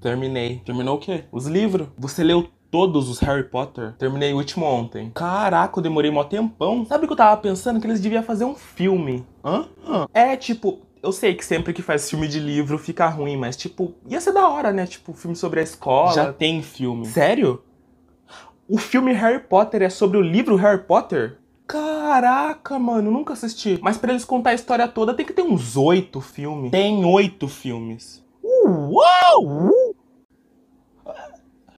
Terminei. Terminou o quê? Os livros. Você leu todos os Harry Potter. Terminei o último ontem. Caraca, eu demorei mó tempão. Sabe o que eu tava pensando? Que eles deviam fazer um filme. Hã? Hã? É tipo. Eu sei que sempre que faz filme de livro fica ruim, mas tipo, ia ser da hora, né? Tipo, filme sobre a escola. Já tem filme. Sério? O filme Harry Potter é sobre o livro Harry Potter? Caraca, mano, nunca assisti. Mas para eles contar a história toda tem que ter uns oito filmes. Tem oito filmes. Uou!